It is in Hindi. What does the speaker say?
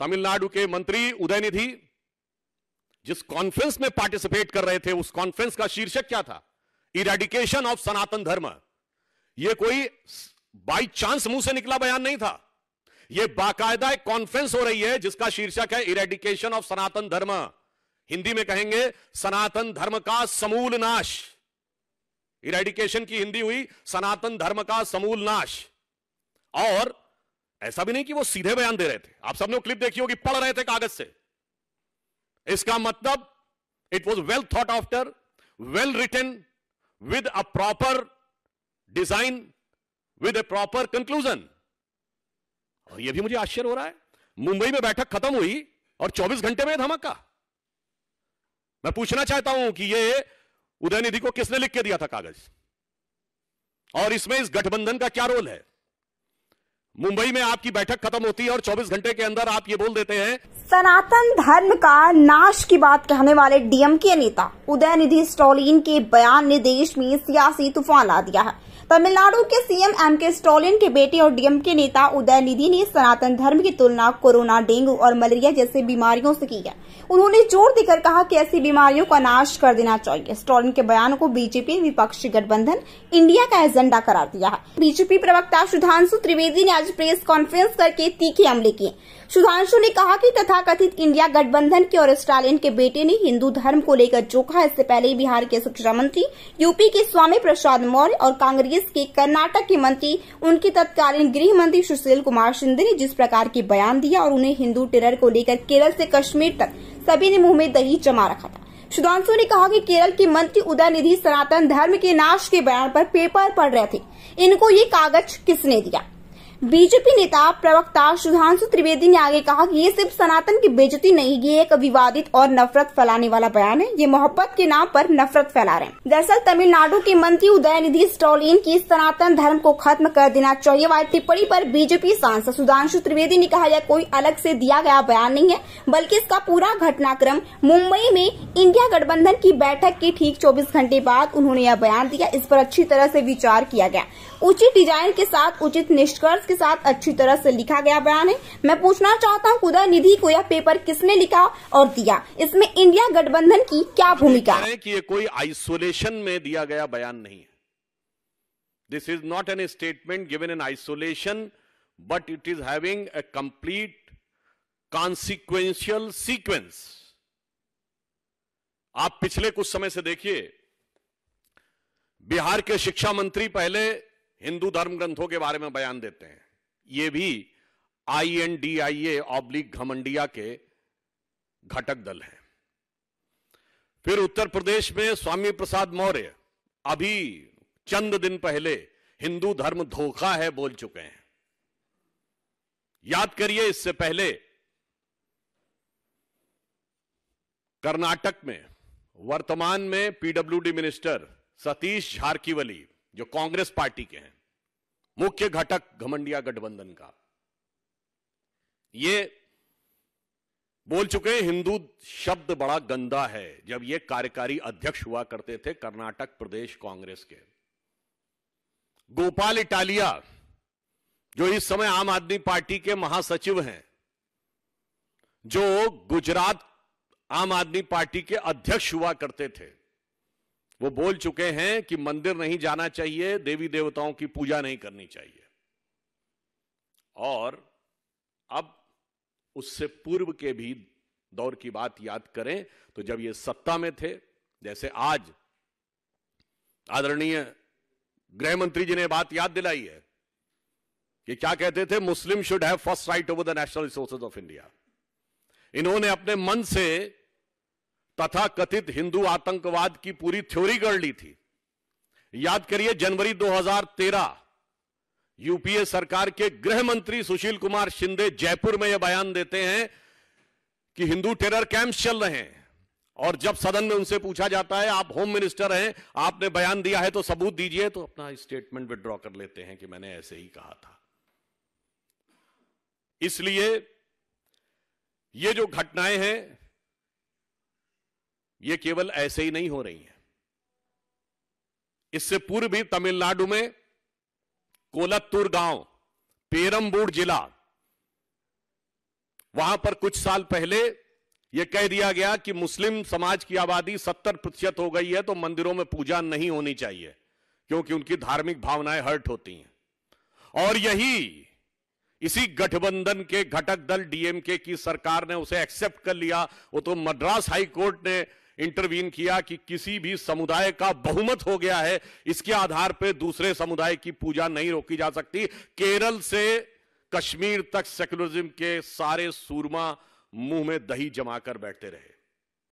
तमिलनाडु के मंत्री उदयनिधि जिस कॉन्फ्रेंस में पार्टिसिपेट कर रहे थे उस कॉन्फ्रेंस का शीर्षक क्या था इरेडिकेशन ऑफ सनातन धर्म यह कोई बाई चांस मुंह से निकला बयान नहीं था यह बाकायदा एक कॉन्फ्रेंस हो रही है जिसका शीर्षक है इरेडिकेशन ऑफ सनातन धर्म हिंदी में कहेंगे सनातन धर्म का समूल नाश इरेडिकेशन की हिंदी हुई सनातन धर्म का समूल नाश और ऐसा भी नहीं कि वो सीधे बयान दे रहे थे आप सबने क्लिप देखी होगी पढ़ रहे थे कागज से इसका मतलब it was well thought after well return with a proper design with a proper conclusion और यह भी मुझे आश्चर्य हो रहा है मुंबई में बैठक खत्म हुई और 24 घंटे में धमाका मैं पूछना चाहता हूं कि यह उदयनिधि को किसने लिख के दिया था कागज और इसमें इस गठबंधन का क्या रोल है मुंबई में आपकी बैठक खत्म होती है और 24 घंटे के अंदर आप ये बोल देते हैं सनातन धर्म का नाश की बात कहने वाले डीएम के नेता उदयनिधि स्टोलिन के बयान ने देश में सियासी तूफान ला दिया है तमिलनाडु के सीएम एम के स्टॉलिन के बेटे और डीएम के नेता उदय निधि ने सनातन धर्म की तुलना कोरोना डेंगू और मलेरिया जैसी बीमारियों से की है उन्होंने जोर देकर कहा कि ऐसी बीमारियों का नाश कर देना चाहिए स्टॉलिन के बयान को बीजेपी विपक्षी गठबंधन इंडिया का एजेंडा करार दिया है बीजेपी प्रवक्ता सुधांशु त्रिवेदी ने आज प्रेस कॉन्फ्रेंस करके तीखे हमले किए सुधांशु ने कहा कि तथाकथित इंडिया गठबंधन के और स्टालिन के बेटे ने हिंदू धर्म को लेकर जोखा इससे पहले बिहार के शिक्षा मंत्री यूपी के स्वामी प्रसाद मौर्य और कांग्रेस के कर्नाटक के मंत्री उनके तत्कालीन गृह मंत्री सुशील कुमार शिंदे ने जिस प्रकार के बयान दिया और उन्हें हिंदू टेरर को लेकर केरल से कश्मीर तक सभी ने मुंह में दही जमा रखा था सुधांशु ने कहा कि केरल के मंत्री उदय निधि सनातन धर्म के नाश के बयान पर पेपर पढ़ रहे थे इनको ये कागज किसने दिया बीजेपी नेता प्रवक्ता सुधांशु त्रिवेदी ने आगे कहा कि ये सिर्फ सनातन की बेजती नहीं ये एक विवादित और नफरत फैलाने वाला बयान है ये मोहब्बत के नाम पर नफरत फैला रहे हैं दरअसल तमिलनाडु के मंत्री उदयनिधि स्टॉलिन की सनातन धर्म को खत्म कर देना चाहिए वाली टिप्पणी आरोप बीजेपी सांसद सुधांशु त्रिवेदी ने कहा यह कोई अलग ऐसी दिया गया बयान नहीं है बल्कि इसका पूरा घटनाक्रम मुंबई में इंडिया गठबंधन की बैठक के ठीक चौबीस घंटे बाद उन्होंने यह बयान दिया इस पर अच्छी तरह ऐसी विचार किया गया उचित डिजाइन के साथ उचित निष्कर्ष के साथ अच्छी तरह से लिखा गया बयान है मैं पूछना चाहता हूँ उदय निधि को यह पेपर किसने लिखा और दिया इसमें इंडिया गठबंधन की क्या भूमिका है कि ये कोई आइसोलेशन में दिया गया बयान नहीं है this is not an statement given in isolation but it is having a complete consequential sequence आप पिछले कुछ समय से देखिए बिहार के शिक्षा मंत्री पहले हिंदू धर्म ग्रंथों के बारे में बयान देते हैं ये भी I N D I A oblique घमंडिया के घटक दल हैं फिर उत्तर प्रदेश में स्वामी प्रसाद मौर्य अभी चंद दिन पहले हिंदू धर्म धोखा है बोल चुके हैं याद करिए इससे पहले कर्नाटक में वर्तमान में पीडब्ल्यूडी मिनिस्टर सतीश झारकीवली जो कांग्रेस पार्टी के हैं मुख्य घटक घमंडिया गठबंधन का ये बोल चुके हैं हिंदू शब्द बड़ा गंदा है जब ये कार्यकारी अध्यक्ष हुआ करते थे कर्नाटक प्रदेश कांग्रेस के गोपाल इटालिया जो इस समय आम आदमी पार्टी के महासचिव हैं जो गुजरात आम आदमी पार्टी के अध्यक्ष हुआ करते थे वो बोल चुके हैं कि मंदिर नहीं जाना चाहिए देवी देवताओं की पूजा नहीं करनी चाहिए और अब उससे पूर्व के भी दौर की बात याद करें तो जब ये सत्ता में थे जैसे आज आदरणीय गृह मंत्री जी ने बात याद दिलाई है कि क्या कहते थे Muslim should have first right over the national resources of India इन्होंने अपने मन से तथा कथित हिंदू आतंकवाद की पूरी थ्योरी गढ़ ली थी याद करिए जनवरी 2013 यूपीए सरकार के गृह मंत्री सुशील कुमार शिंदे जयपुर में यह बयान देते हैं कि हिंदू टेरर कैंप्स चल रहे हैं और जब सदन में उनसे पूछा जाता है आप होम मिनिस्टर हैं आपने बयान दिया है तो सबूत दीजिए तो अपना स्टेटमेंट विद्रॉ कर लेते हैं कि मैंने ऐसे ही कहा था इसलिए ये जो घटनाएं हैं ये केवल ऐसे ही नहीं हो रही है इससे पूर्व भी तमिलनाडु में कोलत्तूर गांव पेरमबूर जिला वहां पर कुछ साल पहले यह कह दिया गया कि मुस्लिम समाज की आबादी सत्तर प्रतिशत हो गई है तो मंदिरों में पूजा नहीं होनी चाहिए क्योंकि उनकी धार्मिक भावनाएं हर्ट होती हैं और यही इसी गठबंधन के घटक दल डीएमके की सरकार ने उसे एक्सेप्ट कर लिया वो तो मद्रास हाई कोर्ट ने इंटरवीन किया कि किसी भी समुदाय का बहुमत हो गया है इसके आधार पर दूसरे समुदाय की पूजा नहीं रोकी जा सकती केरल से कश्मीर तक सेक्युलरिज्म के सारे सूरमा मुंह में दही जमा कर बैठते रहे